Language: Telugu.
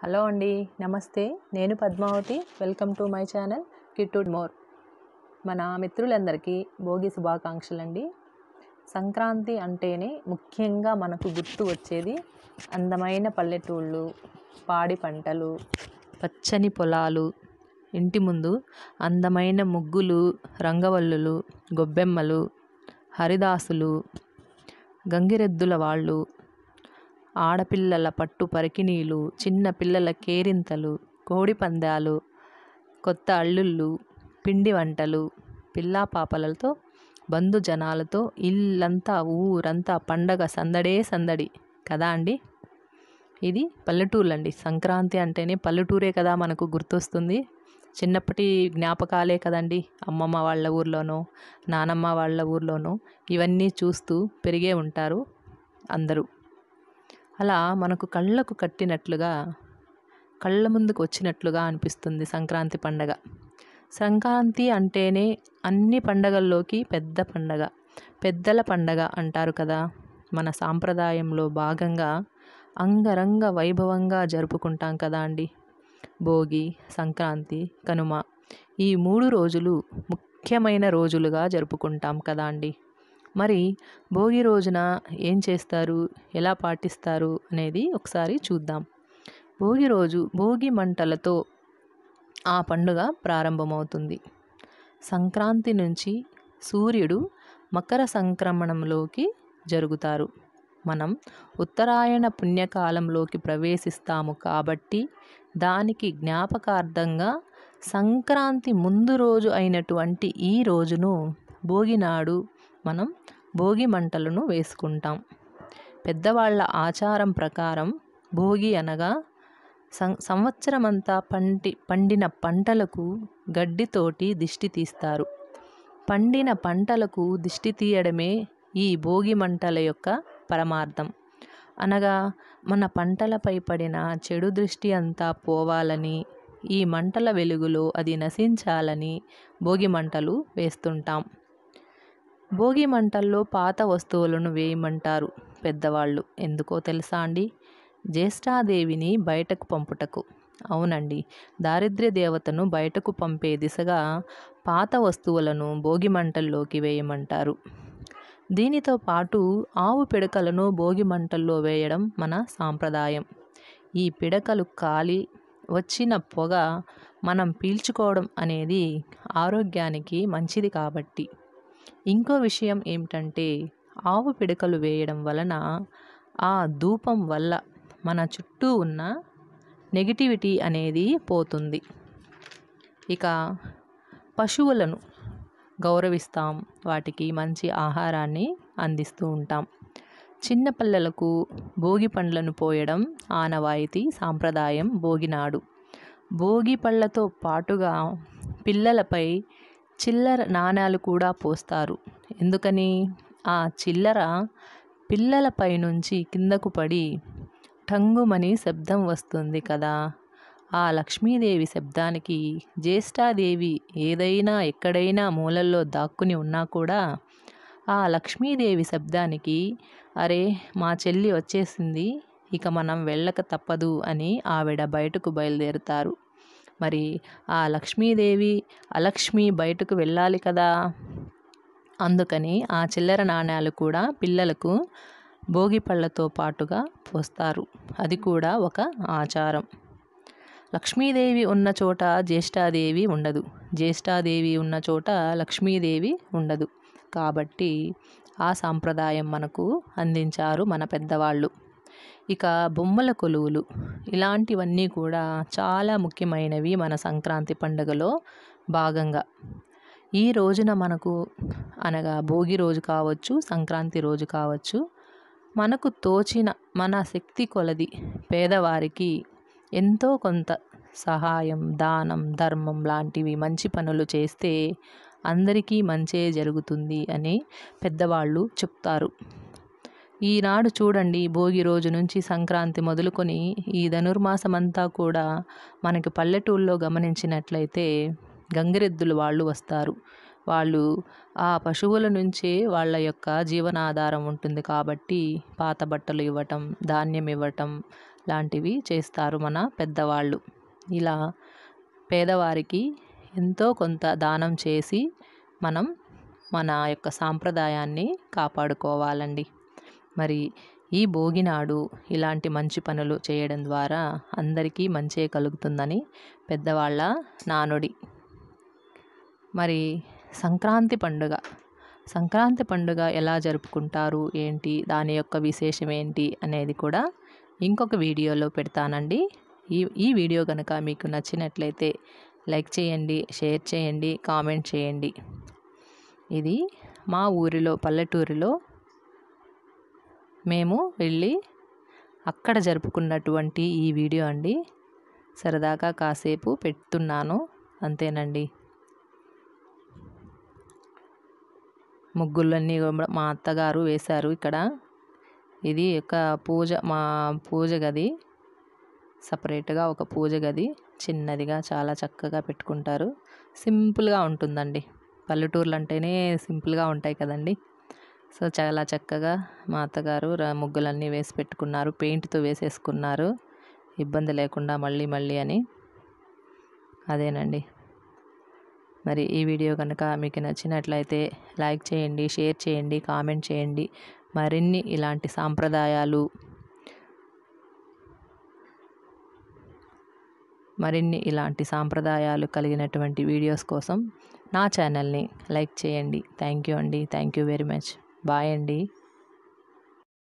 హలో అండి నమస్తే నేను Padmavathi welcome to my channel కిట్టు మోర్ మన మిత్రులందరికీ భోగి శుభాకాంక్షలు అండి సంక్రాంతి అంటేనే ముఖ్యంగా మనకు గుర్తు వచ్చేది అందమైన పల్లెటూళ్ళు పాడి పంటలు పచ్చని పొలాలు ఇంటి ముందు అందమైన ముగ్గులు రంగవల్లులు గొబ్బెమ్మలు హరిదాసులు గంగిరెద్దుల వాళ్ళు ఆడపిల్లల పట్టు పరికిణీలు చిన్న పిల్లల కేరింతలు కోడిపందాలు కొత్త అల్లుళ్ళు పిండి వంటలు పిల్లా పాపలతో బంధుజనాలతో ఇల్లంతా ఊరంతా పండగ సందడే సందడి కదా అండి ఇది పల్లెటూర్లండి సంక్రాంతి అంటేనే పల్లెటూరే కదా మనకు గుర్తొస్తుంది చిన్నప్పటి జ్ఞాపకాలే కదండి అమ్మమ్మ వాళ్ళ ఊర్లోనో నానమ్మ వాళ్ళ ఊర్లోనో ఇవన్నీ చూస్తూ పెరిగే ఉంటారు అందరూ అలా మనకు కళ్ళకు కట్టినట్లుగా కళ్ళ ముందుకు వచ్చినట్లుగా అనిపిస్తుంది సంక్రాంతి పండగ సంక్రాంతి అంటేనే అన్ని పండగల్లోకి పెద్ద పండగ పెద్దల పండగ అంటారు కదా మన సాంప్రదాయంలో భాగంగా అంగరంగ వైభవంగా జరుపుకుంటాం కదా అండి భోగి సంక్రాంతి కనుమ ఈ మూడు రోజులు ముఖ్యమైన రోజులుగా జరుపుకుంటాం కదా అండి మరి భోగి రోజున ఏం చేస్తారు ఎలా పాటిస్తారు అనేది ఒకసారి చూద్దాం భోగి రోజు భోగి మంటలతో ఆ పండుగ ప్రారంభమవుతుంది సంక్రాంతి నుంచి సూర్యుడు మకర సంక్రమణంలోకి జరుగుతారు మనం ఉత్తరాయణ పుణ్యకాలంలోకి ప్రవేశిస్తాము కాబట్టి దానికి జ్ఞాపకార్థంగా సంక్రాంతి ముందు రోజు అయినటువంటి ఈ రోజును భోగినాడు మనం భోగి మంటలను వేసుకుంటాం పెద్దవాళ్ళ ఆచారం ప్రకారం భోగి అనగా సం సంవత్సరమంతా పండి పండిన పంటలకు గడ్డితోటి దిష్టి తీస్తారు పండిన పంటలకు దిష్టి తీయడమే ఈ భోగి మంటల యొక్క పరమార్థం అనగా మన పంటలపై పడిన చెడు దృష్టి అంతా పోవాలని ఈ మంటల వెలుగులో అది నశించాలని భోగి మంటలు వేస్తుంటాం భోగి మంటల్లో పాత వస్తువులను వేయమంటారు పెద్దవాళ్ళు ఎందుకో తెలుసా అండి జ్యేష్ఠాదేవిని బయటకు పంపుటకు అవునండి దారిద్ర్య దేవతను బయటకు పంపే దిశగా పాత వస్తువులను భోగి మంటల్లోకి వేయమంటారు దీనితో పాటు ఆవు పిడకలను భోగి మంటల్లో వేయడం మన సాంప్రదాయం ఈ పిడకలు కాలి వచ్చిన పొగ మనం పీల్చుకోవడం అనేది ఆరోగ్యానికి మంచిది కాబట్టి ఇంకో విషయం ఏమిటంటే ఆవు పిడకలు వేయడం వలన ఆ ధూపం వల్ల మన చుట్టూ ఉన్న నెగిటివిటీ అనేది పోతుంది ఇక పశువులను గౌరవిస్తాం వాటికి మంచి ఆహారాన్ని అందిస్తూ ఉంటాం చిన్న పిల్లలకు భోగి పండ్లను పోయడం ఆనవాయితీ సాంప్రదాయం భోగినాడు భోగి పళ్ళతో పాటుగా పిల్లలపై చిల్లర నాణాలు కూడా పోస్తారు ఎందుకని ఆ చిల్లర పిల్లలపై నుంచి కిందకు పడి ఠంగుమని శబ్దం వస్తుంది కదా ఆ లక్ష్మీదేవి శబ్దానికి జ్యేష్ఠాదేవి ఏదైనా ఎక్కడైనా మూలల్లో దాక్కుని ఉన్నా కూడా ఆ లక్ష్మీదేవి శబ్దానికి అరే మా చెల్లి వచ్చేసింది ఇక మనం వెళ్ళక తప్పదు అని ఆవిడ బయటకు బయలుదేరుతారు మరి ఆ లక్ష్మీదేవి అలక్ష్మి బయటకు వెళ్ళాలి కదా అందుకని ఆ చిల్లర నాణ్యాలు కూడా పిల్లలకు భోగి పళ్ళతో పాటుగా పోస్తారు అది కూడా ఒక ఆచారం లక్ష్మీదేవి ఉన్న చోట జ్యేష్ఠాదేవి ఉండదు జ్యేష్ఠాదేవి ఉన్న చోట లక్ష్మీదేవి ఉండదు కాబట్టి ఆ సాంప్రదాయం మనకు అందించారు మన పెద్దవాళ్ళు ఇక బొమ్మల కొలువులు ఇలాంటివన్నీ కూడా చాలా ముఖ్యమైనవి మన సంక్రాంతి పండుగలో భాగంగా ఈ రోజున మనకు అనగా భోగి రోజు కావచ్చు సంక్రాంతి రోజు కావచ్చు మనకు తోచిన మన శక్తి కొలది పేదవారికి ఎంతో కొంత సహాయం దానం ధర్మం లాంటివి మంచి పనులు చేస్తే అందరికీ మంచే జరుగుతుంది అని పెద్దవాళ్ళు చెప్తారు ఈనాడు చూడండి భోగి రోజు నుంచి సంక్రాంతి మొదలుకొని ఈ ధనుర్మాసమంతా కూడా మనకి పల్లెటూళ్ళలో గమనించినట్లయితే గంగిరెద్దులు వాళ్ళు వస్తారు వాళ్ళు ఆ పశువుల నుంచే వాళ్ళ యొక్క జీవనాధారం ఉంటుంది కాబట్టి పాత బట్టలు ఇవ్వటం ధాన్యం ఇవ్వటం లాంటివి చేస్తారు మన పెద్దవాళ్ళు ఇలా పేదవారికి ఎంతో కొంత దానం చేసి మనం మన యొక్క సాంప్రదాయాన్ని కాపాడుకోవాలండి మరి ఈ భోగి నాడు ఇలాంటి మంచి పనులు చేయడం ద్వారా అందరికీ మంచే కలుగుతుందని పెద్దవాళ్ళ నానుడి మరి సంక్రాంతి పండుగ సంక్రాంతి పండుగ ఎలా జరుపుకుంటారు ఏంటి దాని యొక్క విశేషం ఏంటి అనేది కూడా ఇంకొక వీడియోలో పెడతానండి ఈ ఈ వీడియో కనుక మీకు నచ్చినట్లయితే లైక్ చేయండి షేర్ చేయండి కామెంట్ చేయండి ఇది మా ఊరిలో పల్లెటూరిలో మేము వెళ్ళి అక్కడ జరుపుకున్నటువంటి ఈ వీడియో అండి సరదాగా కాసేపు పెడుతున్నాను అంతేనండి ముగ్గులన్నీ మా అత్తగారు వేశారు ఇక్కడ ఇది ఒక పూజ మా పూజ గది సపరేట్గా ఒక పూజ గది చిన్నదిగా చాలా చక్కగా పెట్టుకుంటారు సింపుల్గా ఉంటుందండి పల్లెటూర్లు అంటేనే సింపుల్గా ఉంటాయి కదండీ సో చాలా చక్కగా మా అత్తగారు ముగ్గులన్నీ వేసి పెట్టుకున్నారు పెయింట్తో వేసేసుకున్నారు ఇబ్బంది లేకుండా మళ్ళీ మళ్ళీ అని అదేనండి మరి ఈ వీడియో కనుక మీకు నచ్చినట్లయితే లైక్ చేయండి షేర్ చేయండి కామెంట్ చేయండి మరిన్ని ఇలాంటి సాంప్రదాయాలు మరిన్ని ఇలాంటి సాంప్రదాయాలు కలిగినటువంటి వీడియోస్ కోసం నా ఛానల్ని లైక్ చేయండి థ్యాంక్ యూ అండి thank you very much bye అండి